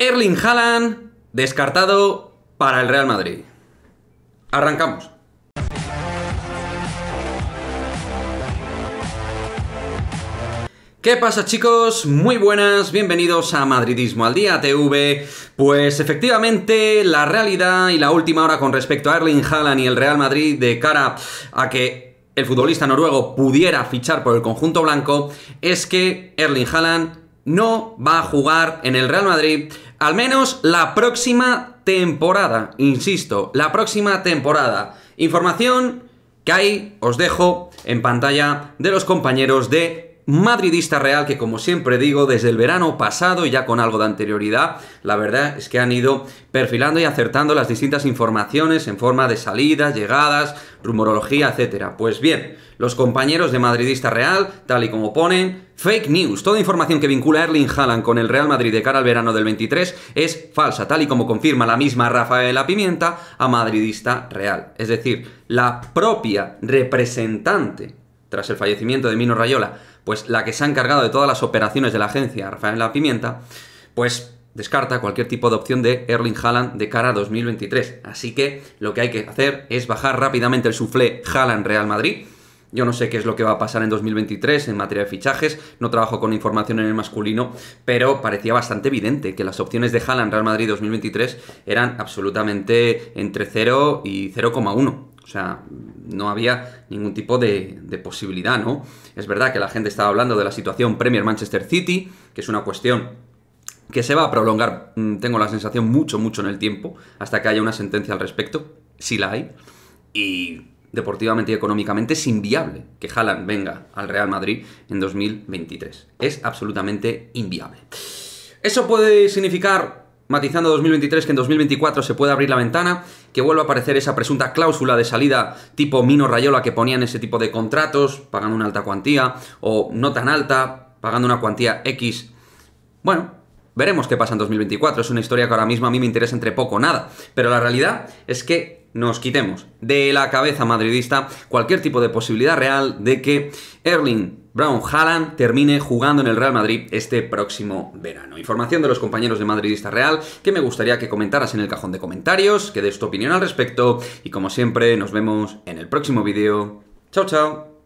Erling Haaland, descartado para el Real Madrid. Arrancamos. ¿Qué pasa chicos? Muy buenas, bienvenidos a Madridismo al Día TV. Pues efectivamente la realidad y la última hora con respecto a Erling Haaland y el Real Madrid de cara a que el futbolista noruego pudiera fichar por el conjunto blanco es que Erling Haaland no va a jugar en el Real Madrid al menos la próxima temporada, insisto, la próxima temporada. Información que ahí os dejo en pantalla de los compañeros de madridista real que como siempre digo desde el verano pasado y ya con algo de anterioridad la verdad es que han ido perfilando y acertando las distintas informaciones en forma de salidas, llegadas, rumorología, etcétera. Pues bien, los compañeros de Madridista Real, tal y como ponen, fake news. Toda información que vincula Erling Haaland con el Real Madrid de cara al verano del 23 es falsa, tal y como confirma la misma Rafaela Pimienta a Madridista Real. Es decir, la propia representante tras el fallecimiento de Mino Rayola, pues la que se ha encargado de todas las operaciones de la agencia, Rafael La Pimienta, pues descarta cualquier tipo de opción de Erling Haaland de cara a 2023. Así que lo que hay que hacer es bajar rápidamente el suflé Haaland Real Madrid. Yo no sé qué es lo que va a pasar en 2023 en materia de fichajes, no trabajo con información en el masculino, pero parecía bastante evidente que las opciones de Haaland Real Madrid 2023 eran absolutamente entre 0 y 0,1. O sea, no había ningún tipo de, posibilidad, ¿no? Es verdad que la gente estaba hablando de la situación Premier Manchester City, que es una cuestión que se va a prolongar, mm, tengo la sensación, mucho, mucho en el tiempo, hasta que haya una sentencia al respecto, si la hay, y deportivamente y económicamente es inviable que Haaland venga al Real Madrid en 2023. Es absolutamente inviable. Eso puede significar matizando 2023 que en 2024 se puede abrir la ventana, que vuelva a aparecer esa presunta cláusula de salida tipo Mino Rayola que ponían ese tipo de contratos, pagando una alta cuantía o no tan alta, pagando una cuantía X. Bueno, veremos qué pasa en 2024, es una historia que ahora mismo a mí me interesa entre poco o nada, pero la realidad es que nos quitemos de la cabeza madridista cualquier tipo de posibilidad real de que Erling Brown Haaland termine jugando en el Real Madrid este próximo verano. Información de los compañeros de Madridista Real que me gustaría que comentaras en el cajón de comentarios, que des tu opinión al respecto y como siempre nos vemos en el próximo vídeo. Chao, chao.